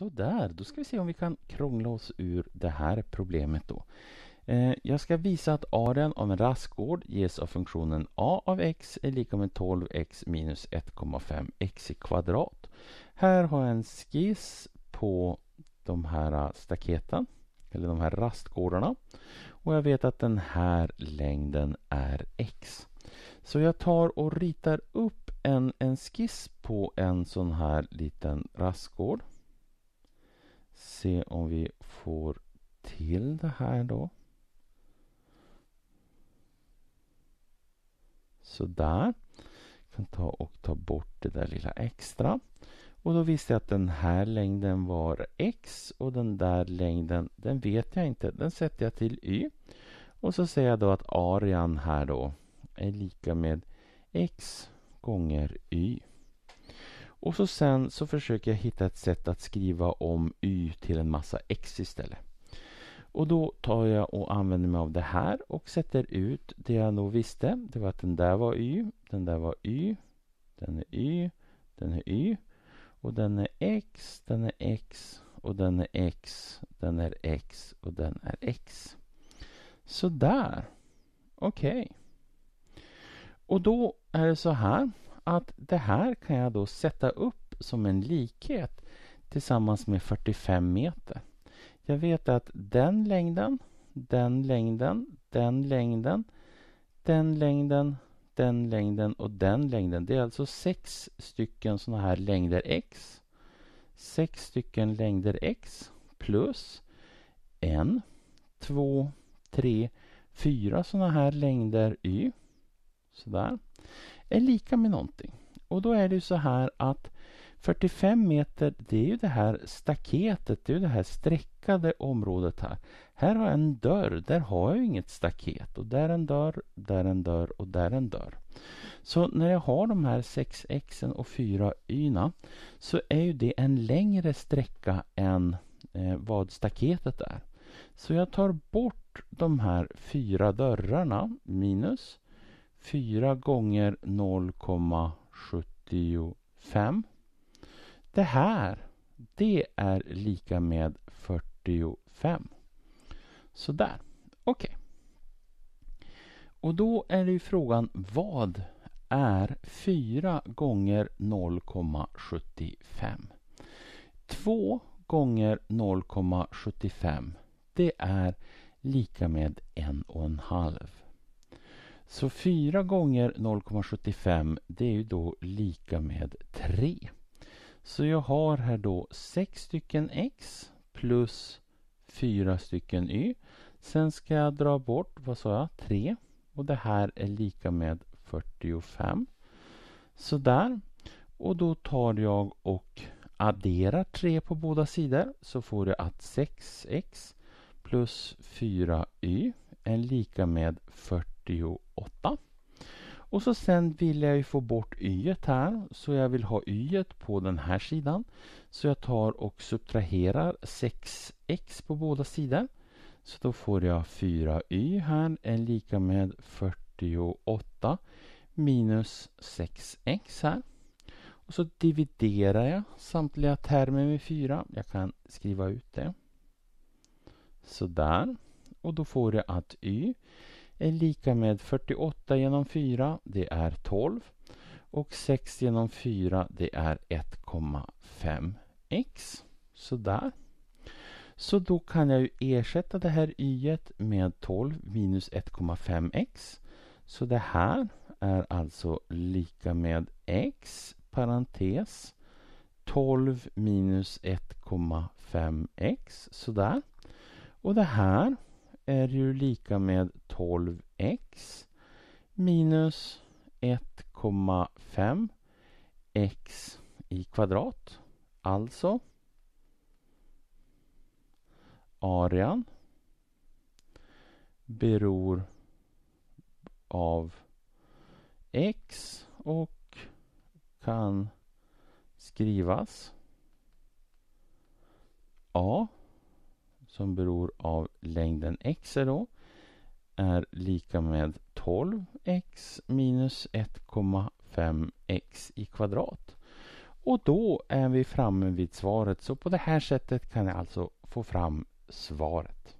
Sådär, då ska vi se om vi kan krångla oss ur det här problemet då. Eh, jag ska visa att aren av en rastgård ges av funktionen a av x är lika med 12x minus 1,5x i kvadrat. Här har jag en skiss på de här staketen, eller de här rastgårdarna. Och jag vet att den här längden är x. Så jag tar och ritar upp en, en skiss på en sån här liten rastgård se om vi får till det här då. Sådär. Jag kan ta och ta bort det där lilla extra. Och då visste jag att den här längden var x och den där längden, den vet jag inte. Den sätter jag till y. Och så säger jag då att arean här då är lika med x gånger y. Och så sen så försöker jag hitta ett sätt att skriva om y till en massa x istället. Och då tar jag och använder mig av det här och sätter ut det jag då visste. Det var att den där var y, den där var y, den är y, den är y. Och den är x, den är x och den är x, den är x och den är x. Sådär. Okej. Okay. Och då är det så här att det här kan jag då sätta upp som en likhet tillsammans med 45 meter. Jag vet att den längden, den längden, den längden, den längden, den längden och den längden. Det är alltså sex stycken sådana här längder x. Sex stycken längder x plus en, två, tre, fyra sådana här längder y. Sådär är lika med någonting. Och då är det ju så här att 45 meter, det är ju det här staketet, det är ju det här streckade området här. Här har jag en dörr, där har jag ju inget staket. Och där en dörr, där en dörr och där en dörr. Så när jag har de här 6x och 4y så är ju det en längre sträcka än eh, vad staketet är. Så jag tar bort de här fyra dörrarna, minus. 4 gånger 0,75. Det här, det är lika med 45. Sådär, Okej. Okay. Och då är det ju frågan vad är 4 gånger 0,75? 2 gånger 0,75 det är lika med en och en halv. Så 4 gånger 0,75 det är ju då lika med 3. Så jag har här då 6 stycken x plus 4 stycken y. Sen ska jag dra bort, vad sa jag, 3. Och det här är lika med 45. Sådär. Och då tar jag och adderar 3 på båda sidor så får jag att 6x plus 4y är lika med 40 48. Och så sen vill jag ju få bort y här, så jag vill ha y på den här sidan. Så jag tar och subtraherar 6x på båda sidor. Så då får jag 4y här är lika med 48 minus 6x här. Och så dividerar jag samtliga termer med 4. Jag kan skriva ut det. Sådär. Och då får jag att y är lika med 48 genom 4, det är 12. Och 6 genom 4, det är 1,5x. Sådär. Så då kan jag ju ersätta det här y med 12 minus 1,5x. Så det här är alltså lika med x parentes 12 minus 1,5x. Sådär. Och det här är ju lika med 12x minus 1,5 x i kvadrat. Alltså arean beror av x och kan skrivas A som beror av längden x är då är lika med 12x minus 1,5x i kvadrat. Och då är vi framme vid svaret. Så på det här sättet kan jag alltså få fram svaret.